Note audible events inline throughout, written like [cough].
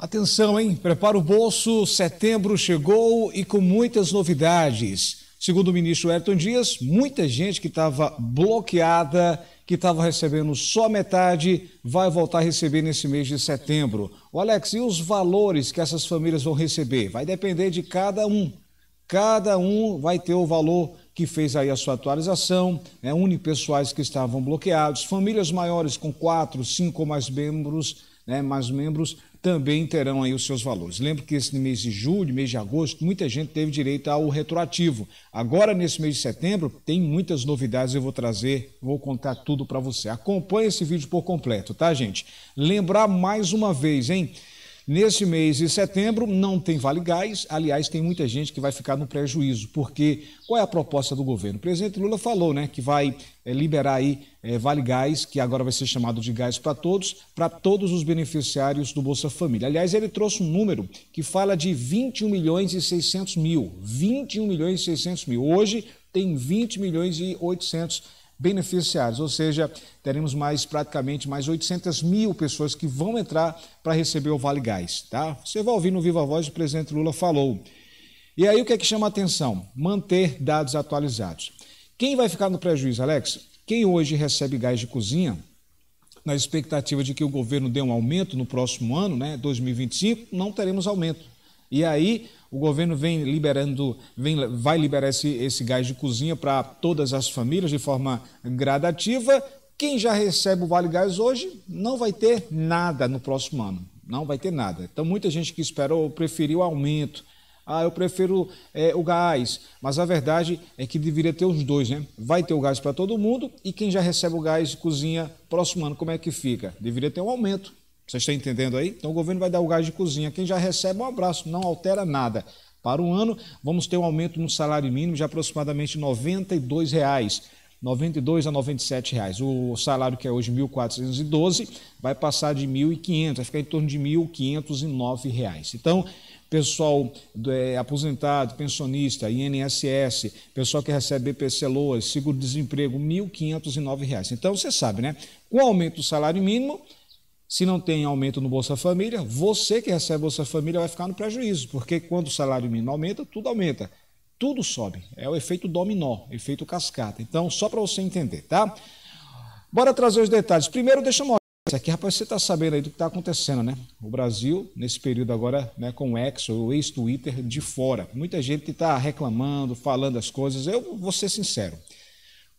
Atenção, hein? Prepara o bolso, setembro chegou e com muitas novidades. Segundo o ministro Ayrton Dias, muita gente que estava bloqueada, que estava recebendo só metade, vai voltar a receber nesse mês de setembro. O Alex, e os valores que essas famílias vão receber? Vai depender de cada um. Cada um vai ter o valor que fez aí a sua atualização, né? unipessoais que estavam bloqueados, famílias maiores com quatro, cinco ou mais membros né, mais membros também terão aí os seus valores. Lembro que esse mês de julho, mês de agosto, muita gente teve direito ao retroativo. Agora, nesse mês de setembro, tem muitas novidades, eu vou trazer, vou contar tudo para você. Acompanhe esse vídeo por completo, tá, gente? Lembrar mais uma vez, hein? Nesse mês de setembro não tem Vale Gás, aliás, tem muita gente que vai ficar no prejuízo, porque qual é a proposta do governo? O presidente Lula falou né, que vai é, liberar aí é, Vale Gás, que agora vai ser chamado de Gás para Todos, para todos os beneficiários do Bolsa Família. Aliás, ele trouxe um número que fala de 21 milhões e 600 mil. 21 milhões e 600 mil. Hoje tem 20 milhões e 800 mil beneficiários, ou seja, teremos mais praticamente mais 800 mil pessoas que vão entrar para receber o Vale Gás. Tá? Você vai ouvir no Viva Voz o presidente Lula falou. E aí o que é que chama a atenção? Manter dados atualizados. Quem vai ficar no prejuízo, Alex? Quem hoje recebe gás de cozinha, na expectativa de que o governo dê um aumento no próximo ano, né, 2025, não teremos aumento e aí o governo vem liberando, vem, vai liberar esse, esse gás de cozinha para todas as famílias de forma gradativa. Quem já recebe o Vale Gás hoje não vai ter nada no próximo ano. Não vai ter nada. Então, muita gente que esperou preferiu aumento. Ah, eu prefiro é, o gás. Mas a verdade é que deveria ter os dois, né? Vai ter o gás para todo mundo e quem já recebe o gás de cozinha próximo ano, como é que fica? Deveria ter um aumento vocês estão entendendo aí? Então o governo vai dar o gás de cozinha. Quem já recebe um abraço, não altera nada. Para o ano, vamos ter um aumento no salário mínimo de aproximadamente R$ 92. Reais. 92 a 97 reais. O salário que é hoje 1.412 vai passar de 1.500, vai ficar em torno de 1.509 reais. Então, pessoal é, aposentado, pensionista, INSS, pessoal que recebe BPC Loas, seguro-desemprego, R$ reais Então, você sabe, né? Com o aumento do salário mínimo, se não tem aumento no Bolsa Família, você que recebe Bolsa Família vai ficar no prejuízo, porque quando o salário mínimo aumenta, tudo aumenta. Tudo sobe. É o efeito dominó, efeito cascata. Então, só para você entender, tá? Bora trazer os detalhes. Primeiro, deixa eu mostrar isso aqui. Rapaz, você está sabendo aí do que está acontecendo, né? O Brasil, nesse período agora, né, com o ex, ou ex-Twitter de fora. Muita gente está reclamando, falando as coisas. Eu vou ser sincero.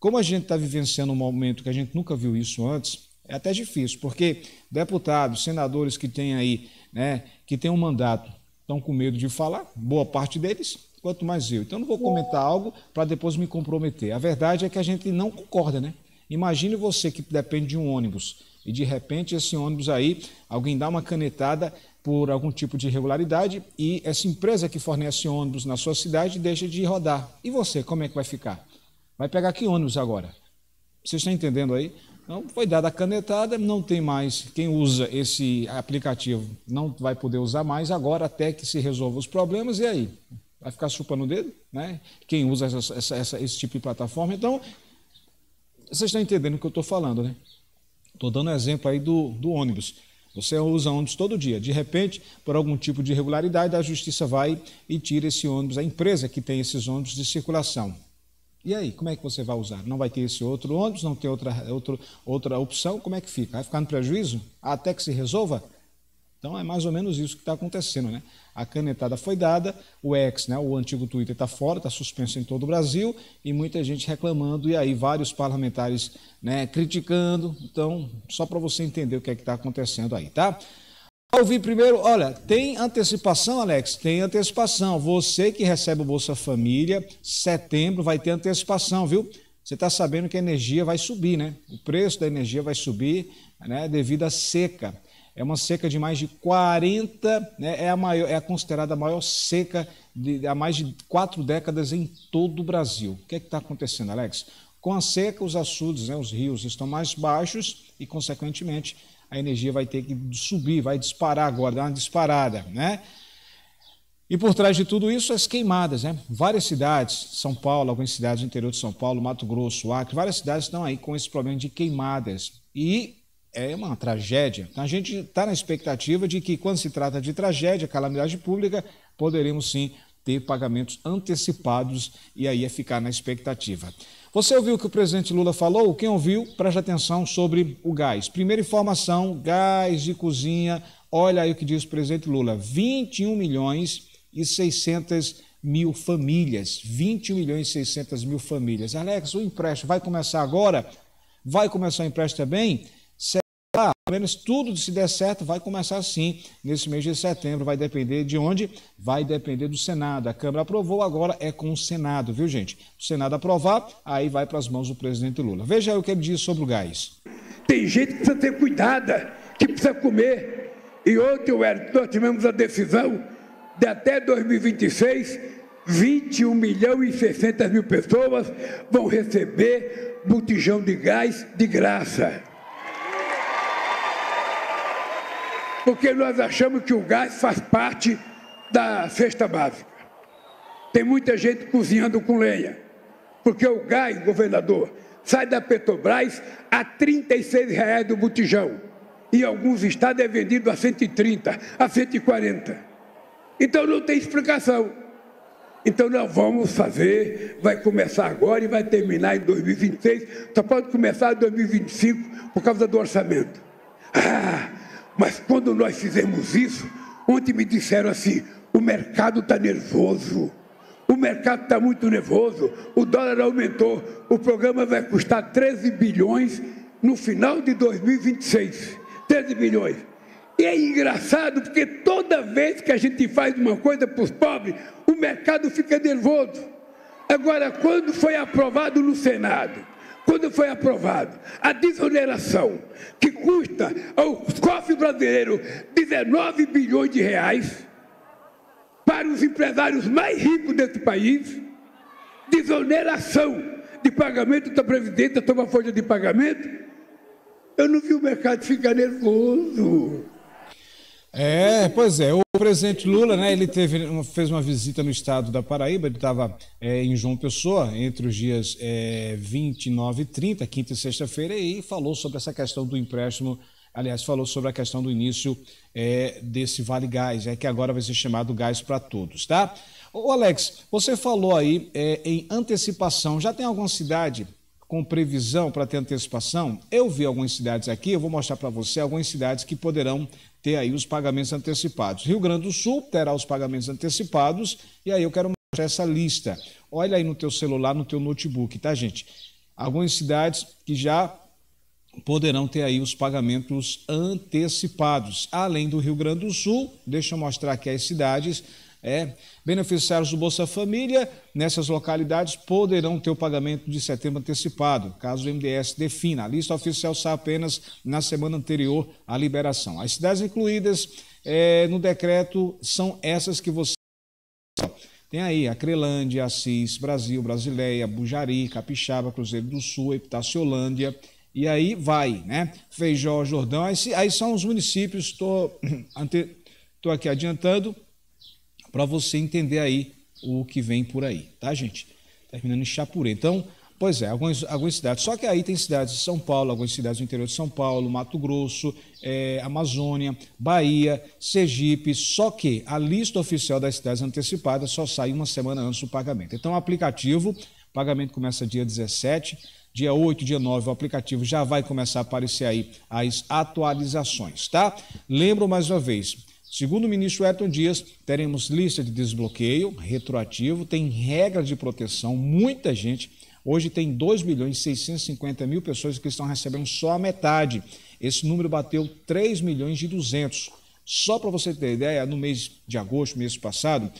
Como a gente está vivenciando um momento que a gente nunca viu isso antes, é até difícil, porque deputados, senadores que têm aí, né, que têm um mandato, estão com medo de falar, boa parte deles, quanto mais eu. Então não vou comentar algo para depois me comprometer. A verdade é que a gente não concorda, né? Imagine você que depende de um ônibus e de repente esse ônibus aí, alguém dá uma canetada por algum tipo de irregularidade e essa empresa que fornece ônibus na sua cidade deixa de rodar. E você, como é que vai ficar? Vai pegar que ônibus agora? Você está entendendo aí? Então, foi dada a canetada, não tem mais. Quem usa esse aplicativo não vai poder usar mais agora até que se resolva os problemas. E aí? Vai ficar chupando o dedo? Né? Quem usa essa, essa, essa, esse tipo de plataforma? Então, vocês estão entendendo o que eu estou falando, né? Estou dando exemplo aí do, do ônibus. Você usa ônibus todo dia. De repente, por algum tipo de irregularidade, a justiça vai e tira esse ônibus, a empresa que tem esses ônibus de circulação. E aí, como é que você vai usar? Não vai ter esse outro ônibus, não tem outra, outra, outra opção, como é que fica? Vai ficar no prejuízo? Até que se resolva? Então é mais ou menos isso que está acontecendo, né? A canetada foi dada, o ex, né, o antigo Twitter está fora, está suspenso em todo o Brasil e muita gente reclamando e aí vários parlamentares, né, criticando. Então só para você entender o que é que está acontecendo aí, tá? ouvir primeiro, olha, tem antecipação, Alex? Tem antecipação. Você que recebe o Bolsa Família, setembro vai ter antecipação, viu? Você está sabendo que a energia vai subir, né? O preço da energia vai subir né, devido à seca. É uma seca de mais de 40, né, é, a maior, é a considerada a maior seca de, há mais de quatro décadas em todo o Brasil. O que é está acontecendo, Alex? Com a seca, os açudes, né, os rios estão mais baixos e, consequentemente, a energia vai ter que subir, vai disparar agora, dar uma disparada, né? E por trás de tudo isso, as queimadas, né? Várias cidades, São Paulo, algumas cidades do interior de São Paulo, Mato Grosso, Acre, várias cidades estão aí com esse problema de queimadas. E é uma tragédia. Então, a gente está na expectativa de que, quando se trata de tragédia, calamidade pública, poderemos sim ter pagamentos antecipados e aí é ficar na expectativa. Você ouviu o que o presidente Lula falou? Quem ouviu, preste atenção sobre o gás. Primeira informação: gás de cozinha. Olha aí o que diz o presidente Lula: 21 milhões e 600 mil famílias. 21 milhões e 600 mil famílias. Alex, o empréstimo vai começar agora? Vai começar o empréstimo também? Tá, pelo menos tudo se der certo vai começar sim nesse mês de setembro. Vai depender de onde? Vai depender do Senado. A Câmara aprovou, agora é com o Senado, viu gente? O Senado aprovar, aí vai para as mãos do presidente Lula. Veja aí o que ele diz sobre o gás. Tem gente que precisa ter cuidado, que precisa comer. E ontem, Wellington, nós tivemos a decisão de até 2026, 21 milhões e 600 mil pessoas vão receber botijão de gás de graça. porque nós achamos que o gás faz parte da cesta básica. Tem muita gente cozinhando com lenha, porque o gás, governador, sai da Petrobras a R$ reais do botijão. Em alguns estados é vendido a 130, a 140. Então não tem explicação. Então nós vamos fazer, vai começar agora e vai terminar em 2026, só pode começar em 2025 por causa do orçamento. Ah, mas quando nós fizemos isso, ontem me disseram assim: o mercado está nervoso. O mercado está muito nervoso, o dólar aumentou, o programa vai custar 13 bilhões no final de 2026. 13 bilhões. E é engraçado porque toda vez que a gente faz uma coisa para os pobres, o mercado fica nervoso. Agora, quando foi aprovado no Senado quando foi aprovado a desoneração que custa ao cofre brasileiro 19 bilhões de reais para os empresários mais ricos desse país, desoneração de pagamento da Previdência, toma folha de pagamento, eu não vi o mercado ficar nervoso. É, pois é. O presidente Lula, né, ele teve, fez uma visita no estado da Paraíba, ele estava é, em João Pessoa, entre os dias é, 29 e 30, quinta e sexta-feira, e falou sobre essa questão do empréstimo, aliás, falou sobre a questão do início é, desse Vale Gás, é que agora vai ser chamado Gás para Todos, tá? Ô Alex, você falou aí é, em antecipação, já tem alguma cidade com previsão para ter antecipação, eu vi algumas cidades aqui, eu vou mostrar para você algumas cidades que poderão ter aí os pagamentos antecipados. Rio Grande do Sul terá os pagamentos antecipados e aí eu quero mostrar essa lista. Olha aí no teu celular, no teu notebook, tá, gente? Algumas cidades que já poderão ter aí os pagamentos antecipados. Além do Rio Grande do Sul, deixa eu mostrar aqui as cidades. É, beneficiários do Bolsa Família nessas localidades poderão ter o pagamento de setembro antecipado, caso o MDS defina. A lista oficial sai apenas na semana anterior à liberação. As cidades incluídas é, no decreto são essas que você. Tem aí Acrelândia, Assis, Brasil, Brasileia, Bujari, Capixaba, Cruzeiro do Sul, Epitaciolândia, e aí vai, né? Feijó, Jordão, aí, aí são os municípios, estou [clears throat] aqui adiantando, para você entender aí o que vem por aí, tá, gente? Terminando em Chapuré. Então, pois é, algumas, algumas cidades. Só que aí tem cidades de São Paulo, algumas cidades do interior de São Paulo, Mato Grosso, é, Amazônia, Bahia, Sergipe. Só que a lista oficial das cidades antecipadas só sai uma semana antes do pagamento. Então, o aplicativo, o pagamento começa dia 17, dia 8, dia 9, o aplicativo já vai começar a aparecer aí as atualizações, tá? Lembro mais uma vez, Segundo o ministro Ayrton Dias, teremos lista de desbloqueio retroativo, tem regra de proteção, muita gente. Hoje tem 2 milhões e 650 mil pessoas que estão recebendo só a metade. Esse número bateu 3 milhões e 200. Só para você ter ideia, no mês de agosto, mês passado,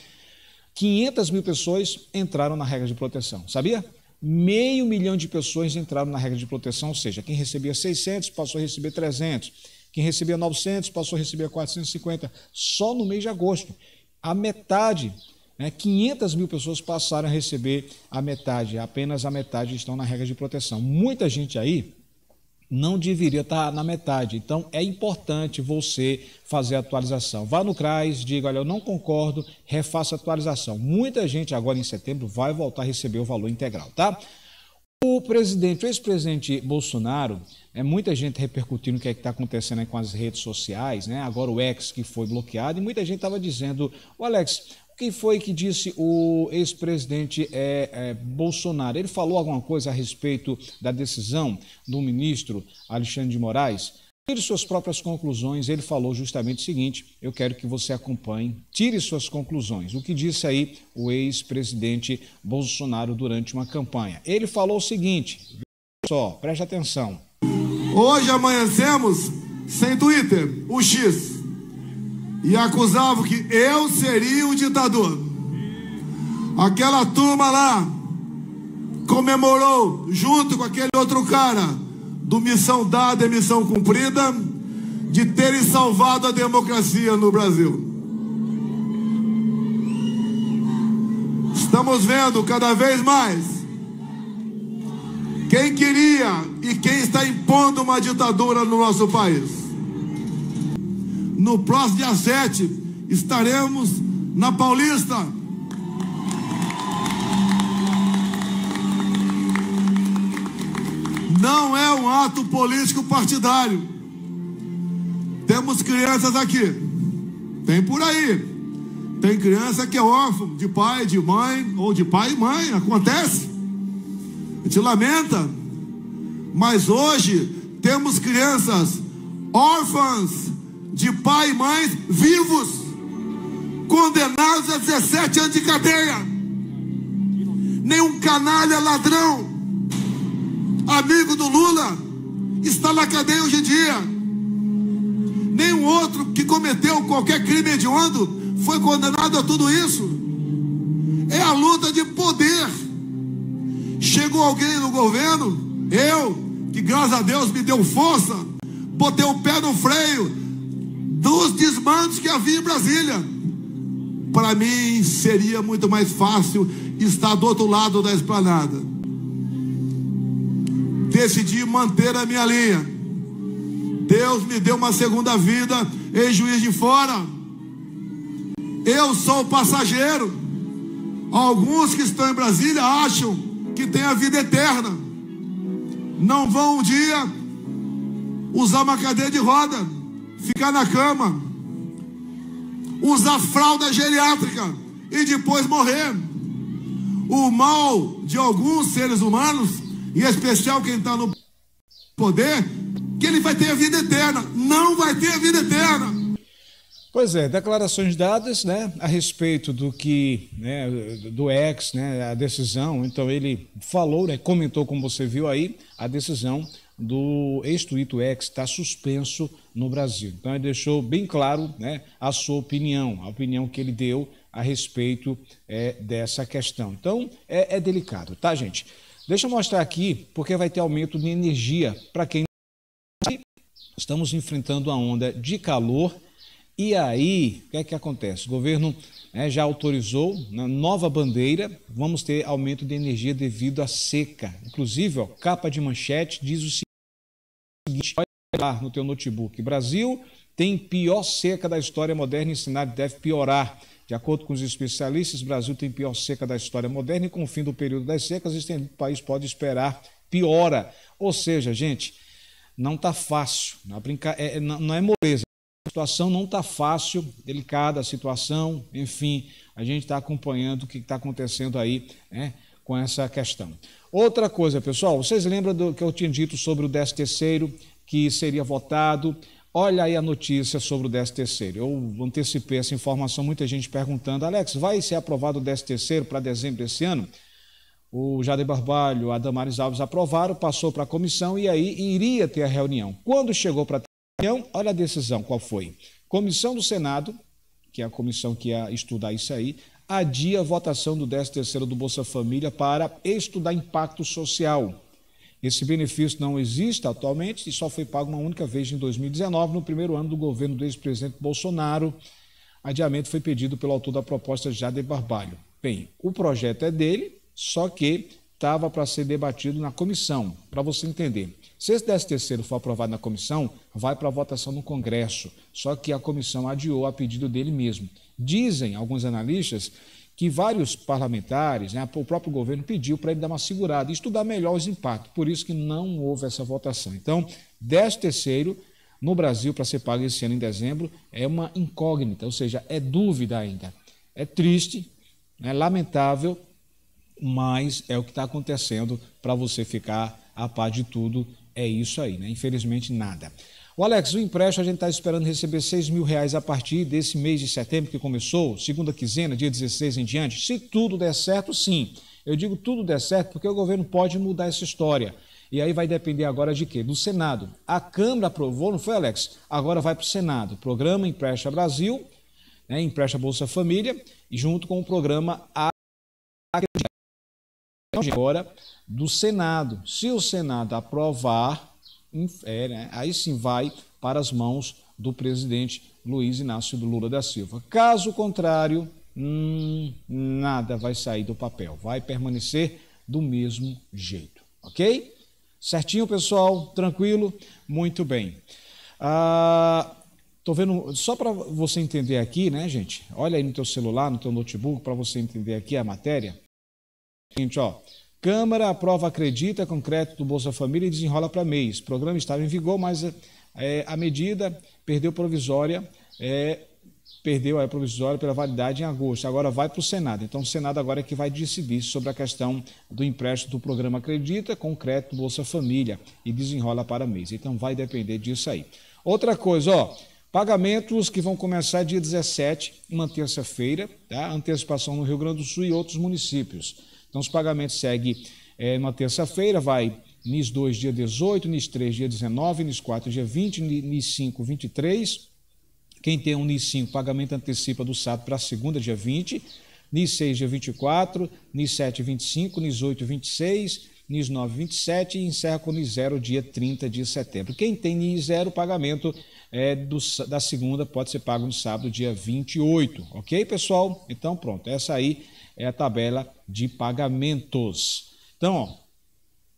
500 mil pessoas entraram na regra de proteção, sabia? Meio milhão de pessoas entraram na regra de proteção, ou seja, quem recebia 600 passou a receber 300. Quem recebia 900 passou a receber 450 só no mês de agosto. A metade, né, 500 mil pessoas passaram a receber a metade, apenas a metade estão na regra de proteção. Muita gente aí não deveria estar na metade. Então é importante você fazer a atualização. Vá no CRAS, diga, olha, eu não concordo, refaça a atualização. Muita gente agora em setembro vai voltar a receber o valor integral, tá? O presidente, o ex-presidente Bolsonaro, é muita gente repercutindo o que é está acontecendo com as redes sociais, né? agora o ex que foi bloqueado, e muita gente estava dizendo, o Alex, o que foi que disse o ex-presidente é, é, Bolsonaro? Ele falou alguma coisa a respeito da decisão do ministro Alexandre de Moraes? Tire suas próprias conclusões. Ele falou justamente o seguinte: eu quero que você acompanhe, tire suas conclusões. O que disse aí o ex-presidente Bolsonaro durante uma campanha? Ele falou o seguinte: só, preste atenção. Hoje amanhecemos sem Twitter, o X, e acusavam que eu seria o ditador. Aquela turma lá comemorou junto com aquele outro cara do missão dada e missão cumprida, de terem salvado a democracia no Brasil. Estamos vendo cada vez mais quem queria e quem está impondo uma ditadura no nosso país. No próximo dia 7, estaremos na Paulista Não é um ato político partidário. Temos crianças aqui. Tem por aí. Tem criança que é órfão de pai, de mãe, ou de pai e mãe. Acontece. A gente lamenta. Mas hoje temos crianças órfãs de pai e mãe vivos, condenados a 17 anos de cadeia. Nenhum canalha ladrão amigo do Lula, está na cadeia hoje em dia. Nenhum outro que cometeu qualquer crime hediondo foi condenado a tudo isso. É a luta de poder. Chegou alguém no governo, eu, que graças a Deus me deu força, botei o pé no freio dos desmandos que havia em Brasília. Para mim seria muito mais fácil estar do outro lado da esplanada decidi manter a minha linha. Deus me deu uma segunda vida em juiz de fora. Eu sou passageiro. Alguns que estão em Brasília acham que tem a vida eterna. Não vão um dia usar uma cadeira de roda, ficar na cama, usar fralda geriátrica e depois morrer. O mal de alguns seres humanos em especial quem está no poder, que ele vai ter a vida eterna. Não vai ter a vida eterna. Pois é, declarações dadas né, a respeito do que né, do ex, né, a decisão. Então ele falou, né, comentou, como você viu aí, a decisão do ex-tuito ex está suspenso no Brasil. Então ele deixou bem claro né, a sua opinião, a opinião que ele deu a respeito é, dessa questão. Então é, é delicado, tá, gente? Deixa eu mostrar aqui, porque vai ter aumento de energia. Para quem não sabe, estamos enfrentando a onda de calor. E aí, o que é que acontece? O governo né, já autorizou na né, nova bandeira, vamos ter aumento de energia devido à seca. Inclusive, ó, capa de manchete diz o seguinte, olha no teu notebook, Brasil tem pior seca da história moderna e o cenário deve piorar. De acordo com os especialistas, o Brasil tem pior seca da história moderna e com o fim do período das secas, o país pode esperar piora. Ou seja, gente, não está fácil, não é, é, não é moleza. A situação não está fácil, delicada a situação, enfim, a gente está acompanhando o que está acontecendo aí né, com essa questão. Outra coisa, pessoal, vocês lembram do que eu tinha dito sobre o 13 terceiro, que seria votado Olha aí a notícia sobre o 13 Eu antecipei essa informação, muita gente perguntando, Alex, vai ser aprovado o 13 para dezembro desse ano? O Jader Barbalho, a Damares Alves aprovaram, passou para a comissão e aí iria ter a reunião. Quando chegou para a reunião, olha a decisão, qual foi? Comissão do Senado, que é a comissão que ia é, estudar isso aí, adia a votação do 13 do Bolsa Família para estudar impacto social. Esse benefício não existe atualmente e só foi pago uma única vez em 2019, no primeiro ano do governo do ex-presidente Bolsonaro. Adiamento foi pedido pelo autor da proposta Jader Barbalho. Bem, o projeto é dele, só que estava para ser debatido na comissão, para você entender. Se esse 13 terceiro for aprovado na comissão, vai para votação no Congresso. Só que a comissão adiou a pedido dele mesmo. Dizem alguns analistas que vários parlamentares, né, o próprio governo pediu para ele dar uma segurada e estudar melhor os impactos. Por isso que não houve essa votação. Então, 10 terceiro no Brasil para ser pago esse ano em dezembro é uma incógnita, ou seja, é dúvida ainda. É triste, é lamentável, mas é o que está acontecendo para você ficar a par de tudo. É isso aí, né? Infelizmente, nada. O Alex, o empréstimo a gente está esperando receber 6 mil reais a partir desse mês de setembro que começou, segunda quinzena, dia 16 em diante. Se tudo der certo, sim. Eu digo tudo der certo porque o governo pode mudar essa história. E aí vai depender agora de quê? Do Senado. A Câmara aprovou, não foi, Alex? Agora vai para o Senado. Programa Empresta Brasil, né, Empresta Bolsa Família, junto com o programa Agora do Senado. Se o Senado aprovar, é, né? aí sim vai para as mãos do presidente Luiz Inácio Lula da Silva. Caso contrário, hum, nada vai sair do papel, vai permanecer do mesmo jeito, ok? Certinho, pessoal? Tranquilo? Muito bem. Ah, tô vendo, só para você entender aqui, né, gente? Olha aí no teu celular, no teu notebook, para você entender aqui a matéria. Gente, ó, Câmara aprova acredita com crédito do Bolsa Família e desenrola para mês. O programa estava em vigor, mas é, é, a medida perdeu provisória, é, perdeu a provisória pela validade em agosto. Agora vai para o Senado. Então o Senado agora é que vai decidir sobre a questão do empréstimo do programa Acredita com crédito do Bolsa Família e desenrola para mês. Então vai depender disso aí. Outra coisa, ó, Pagamentos que vão começar dia 17, uma terça-feira, tá? antecipação no Rio Grande do Sul e outros municípios. Então, os pagamentos seguem é, na terça-feira, vai NIS 2, dia 18, NIS 3, dia 19, NIS 4, dia 20, NIS 5, 23. Quem tem um NIS 5, pagamento antecipa do sábado para segunda, dia 20. NIS 6, dia 24, NIS 7, 25, NIS 8, 26, NIS 9, 27 e encerra com NIS 0, dia 30 de setembro. Quem tem NIS 0, pagamento antecipa é, do, da segunda pode ser pago no sábado, dia 28. Ok, pessoal? Então, pronto. Essa aí é a tabela de pagamentos. Então, ó,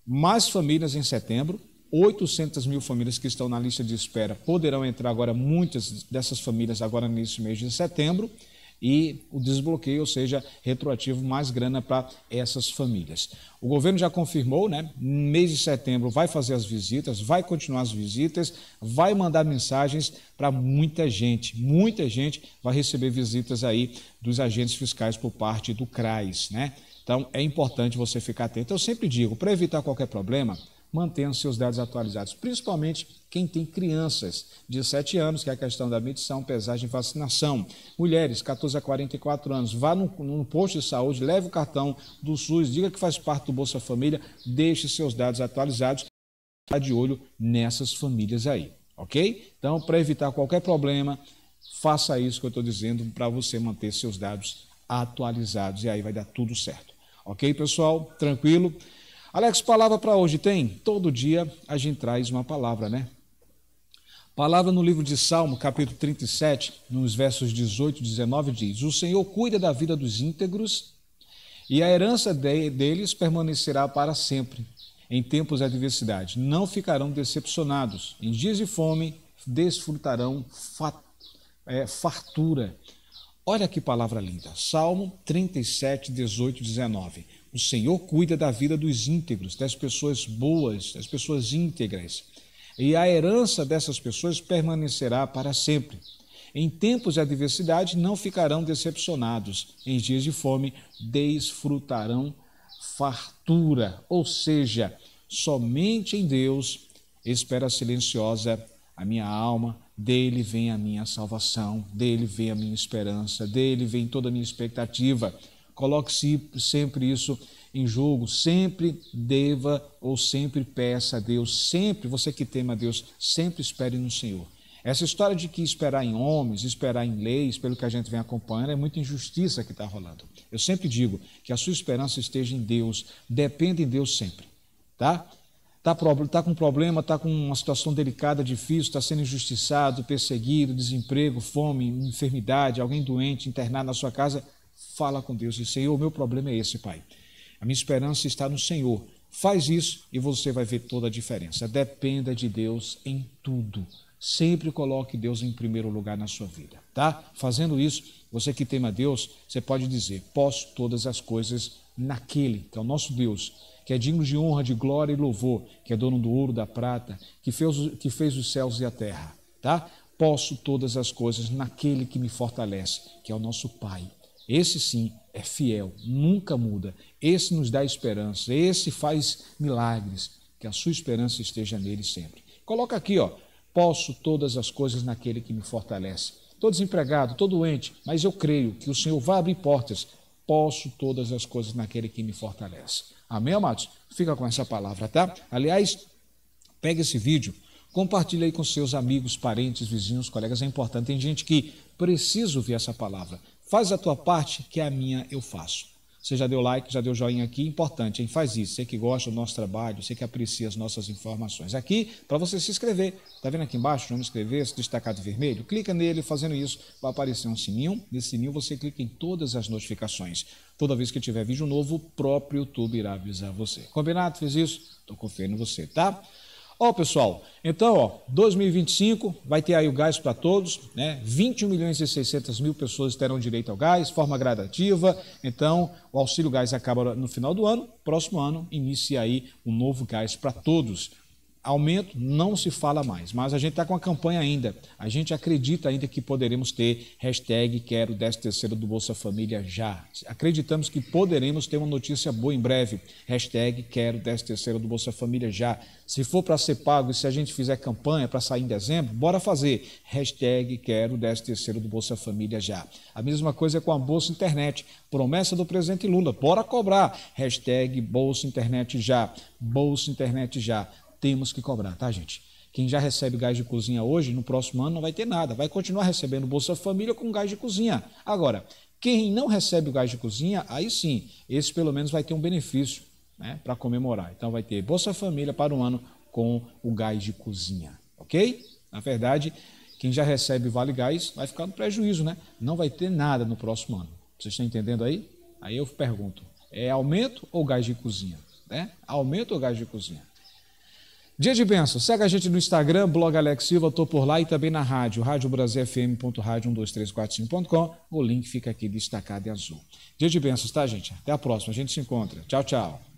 mais famílias em setembro. 800 mil famílias que estão na lista de espera poderão entrar agora, muitas dessas famílias agora nesse mês de setembro e o desbloqueio, ou seja, retroativo, mais grana para essas famílias. O governo já confirmou, né? Mês de setembro vai fazer as visitas, vai continuar as visitas, vai mandar mensagens para muita gente. Muita gente vai receber visitas aí dos agentes fiscais por parte do CRAS, né? Então é importante você ficar atento. Eu sempre digo, para evitar qualquer problema, mantendo seus dados atualizados, principalmente quem tem crianças de 7 anos, que é a questão da medição, pesagem e vacinação. Mulheres, 14 a 44 anos, vá no, no, posto de saúde, leve o cartão do SUS, diga que faz parte do Bolsa Família, deixe seus dados atualizados, está de olho nessas famílias aí, ok? Então, para evitar qualquer problema, faça isso que eu estou dizendo para você manter seus dados atualizados e aí vai dar tudo certo. Ok, pessoal? Tranquilo? Alex, palavra para hoje tem? Todo dia a gente traz uma palavra, né? Palavra no livro de Salmo, capítulo 37, nos versos 18 e 19 diz: O Senhor cuida da vida dos íntegros e a herança deles permanecerá para sempre. Em tempos de adversidade, não ficarão decepcionados. Em dias de fome, desfrutarão é, fartura. Olha que palavra linda. Salmo 37, 18 e 19. O Senhor cuida da vida dos íntegros, das pessoas boas, das pessoas íntegras. E a herança dessas pessoas permanecerá para sempre. Em tempos de adversidade, não ficarão decepcionados. Em dias de fome, desfrutarão fartura. Ou seja, somente em Deus espera silenciosa a minha alma, dele vem a minha salvação, dele vem a minha esperança, dele vem toda a minha expectativa. Coloque sempre isso em jogo, sempre deva ou sempre peça a Deus, sempre, você que tema a Deus, sempre espere no Senhor. Essa história de que esperar em homens, esperar em leis, pelo que a gente vem acompanhando, é muita injustiça que está rolando. Eu sempre digo que a sua esperança esteja em Deus, dependa em Deus sempre, tá? Está tá com problema, está com uma situação delicada, difícil, está sendo injustiçado, perseguido, desemprego, fome, enfermidade, alguém doente internado na sua casa, fala com Deus e Senhor, o meu problema é esse, Pai. A minha esperança está no Senhor. Faz isso e você vai ver toda a diferença. Dependa de Deus em tudo. Sempre coloque Deus em primeiro lugar na sua vida, tá? Fazendo isso, você que tema Deus, você pode dizer: posso todas as coisas naquele que é o nosso Deus, que é digno de honra, de glória e louvor, que é dono do ouro, da prata, que fez, que fez os céus e a terra, tá? Posso todas as coisas naquele que me fortalece, que é o nosso Pai, esse sim é fiel, nunca muda. Esse nos dá esperança, esse faz milagres. Que a sua esperança esteja nele sempre. Coloca aqui, ó, posso todas as coisas naquele que me fortalece. Estou desempregado, estou doente, mas eu creio que o Senhor vai abrir portas. Posso todas as coisas naquele que me fortalece. Amém, amados? Fica com essa palavra, tá? Aliás, pega esse vídeo, compartilha aí com seus amigos, parentes, vizinhos, colegas. É importante. Tem gente que precisa ouvir essa palavra. Faz a tua parte, que a minha eu faço. Você já deu like, já deu joinha aqui, importante, hein? Faz isso. Você que gosta do nosso trabalho, você que aprecia as nossas informações. Aqui, para você se inscrever, tá vendo aqui embaixo, vamos inscrever, se destacar de vermelho? Clica nele, fazendo isso, vai aparecer um sininho. Nesse sininho você clica em todas as notificações. Toda vez que tiver vídeo novo, o próprio YouTube irá avisar você. Combinado? Fez isso? Estou confiando em você, tá? Ó, pessoal, então, ó, 2025 vai ter aí o gás para todos, né? 21 milhões e 600 mil pessoas terão direito ao gás, forma gradativa. Então, o auxílio gás acaba no final do ano. Próximo ano, inicia aí um novo gás para todos aumento não se fala mais, mas a gente está com a campanha ainda. A gente acredita ainda que poderemos ter hashtag quero 13 terceiro do Bolsa Família já. Acreditamos que poderemos ter uma notícia boa em breve. Hashtag quero 13 terceiro do Bolsa Família já. Se for para ser pago e se a gente fizer campanha para sair em dezembro, bora fazer. Hashtag quero 13 terceiro do Bolsa Família já. A mesma coisa é com a Bolsa Internet. Promessa do presidente Lula, bora cobrar. Hashtag Bolsa Internet já. Bolsa Internet já temos que cobrar, tá, gente? Quem já recebe gás de cozinha hoje, no próximo ano não vai ter nada, vai continuar recebendo Bolsa Família com gás de cozinha. Agora, quem não recebe o gás de cozinha, aí sim, esse pelo menos vai ter um benefício né, para comemorar. Então vai ter Bolsa Família para um ano com o gás de cozinha, ok? Na verdade, quem já recebe Vale Gás vai ficar no prejuízo, né? Não vai ter nada no próximo ano. Vocês estão entendendo aí? Aí eu pergunto, é aumento ou gás de cozinha? Né? Aumento ou gás de cozinha? Dia de benção. Segue a gente no Instagram, blog Alex Silva, Estou por lá e também na rádio, radiobrasilfm.radio12345.com. O link fica aqui destacado em azul. Dia de bençãos, tá, gente? Até a próxima. A gente se encontra. Tchau, tchau.